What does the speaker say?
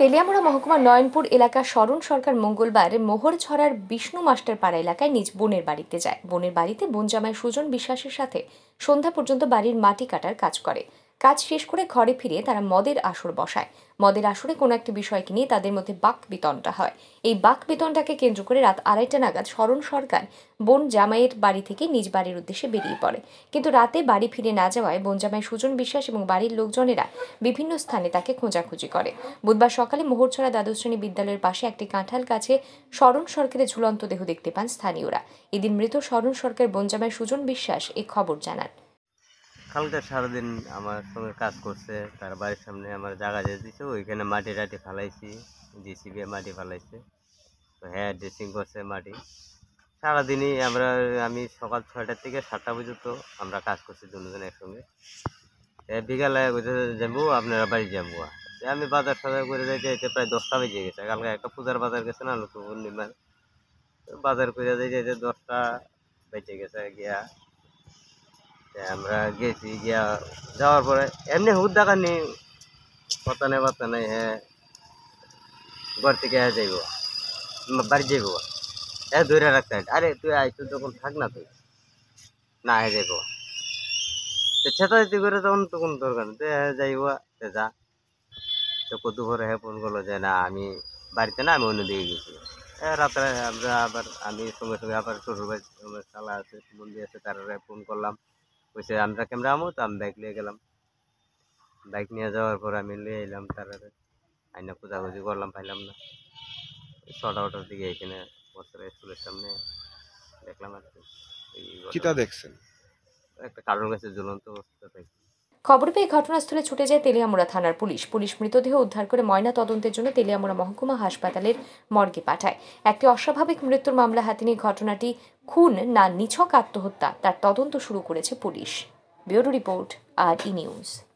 তেলিয়ামোড়া মহকুমা নয়নপুর এলাকা স্মরণ সরকার মঙ্গলবার ছড়ার বিষ্ণু মাস্টার পাড়া এলাকায় নিজ বোনের বাড়িতে যায় বোনের বাড়িতে বোন জামাই সুজন বিশ্বাসের সাথে সন্ধ্যা পর্যন্ত বাড়ির মাটি কাটার কাজ করে কাজ শেষ করে ঘরে ফিরে তারা মদের আসর বসায় মদের আসরে কোনো একটি বিষয়কে নিয়ে তাদের মধ্যে বাক বিতনটা হয় এই বাক বিতনটাকে কেন্দ্র করে রাত আড়াইটা নাগাদ স্মরণ সরকার বোন জামাইয়ের বাড়ি থেকে নিজ বাড়ির উদ্দেশ্যে বেরিয়ে পড়ে কিন্তু রাতে বাড়ি ফিরে না যাওয়ায় বোন জামাই সুজন বিশ্বাস এবং বাড়ির লোকজনেরা বিভিন্ন স্থানে তাকে খোঁজাখুঁজি করে বুধবার সকালে মোহরছড়া দ্বাদশ শ্রেণী বিদ্যালয়ের পাশে একটি কাঁঠাল গাছে স্মরণ সরকারের ঝুলন্ত দেহ দেখতে পান স্থানীয়রা এদিন মৃত স্মরণ সরকার বোন জামাই সুজন বিশ্বাস এ খবর জানান কালকে সারাদিন আমার সঙ্গে কাজ করছে তার বাড়ির সামনে আমার জায়গা দিয়ে দিছে ওইখানে মাটি টাটি ফালাইছি জিসিবি মাটি ফালাইছে তো হ্যাঁ ড্রেসিং করছে মাটি সারাদিনই আমরা আমি সকাল ছয়টা থেকে সাতটা পর্যন্ত আমরা কাজ করছি দুজন একসঙ্গে বিকালে যাবো আপনারা বাড়ি যাবো আমি বাজার সাজার করে যাইতে যাইতে প্রায় দশটা বেজে গেছে কালকে একটা পূজার বাজার গেছে না লক্ষ্মী পূর্ণিমার বাজার করে যাইতে যাইতে দশটা বেজে গেছে গিয়া আমরা গেছি গিয়া যাওয়ার পরে এমনি হুদ দেখা নেই পাতা নেই পাতা নেই হ্যাঁ ঘর থেকে হ্যাঁ যাইব বাড়ি যাইব এ ধরে রাখতে আরে তুই আই তুই যখন থাক না তুই না হ্যাঁ যাইব তো ছেঁচাছেঁচি করে তখন তখন দরকার নেই হ্যাঁ যাইব যা তো কত করে হ্যাঁ ফোন করলো যে না আমি বাড়িতে না আমি অন্যদিকে গেছি রাত্রে আমরা আবার আমি সঙ্গে সঙ্গে আবার শ্বশুরবাড়ি আমার শালা আছে বন্ধু আছে তারা ফোন করলাম কইছে আমরা ক্যামেরা আমো তো আমি বাইক নিয়ে গেলাম বাইক নিয়ে যাওয়ার পর আমি নিয়ে এলাম তারা আইনা খোঁজাখুঁজি করলাম পাইলাম না ছটা ওটার দিকে এখানে বস্তারা স্কুলের সামনে দেখলাম আর কি কিটা দেখছেন একটা কারণ গাছে ঝুলন্ত অবস্থা দেখি খবর পেয়ে ঘটনাস্থলে ছুটে যায় তেলিয়ামুড়া থানার পুলিশ পুলিশ মৃতদেহ উদ্ধার করে ময়না তদন্তের জন্য তেলিয়ামুড়া মহকুমা হাসপাতালের মর্গে পাঠায় একটি অস্বাভাবিক মৃত্যুর মামলা হাতে নিয়ে ঘটনাটি খুন না নিছক আত্মহত্যা তার তদন্ত শুরু করেছে পুলিশ ব্যুরো রিপোর্ট আর ই নিউজ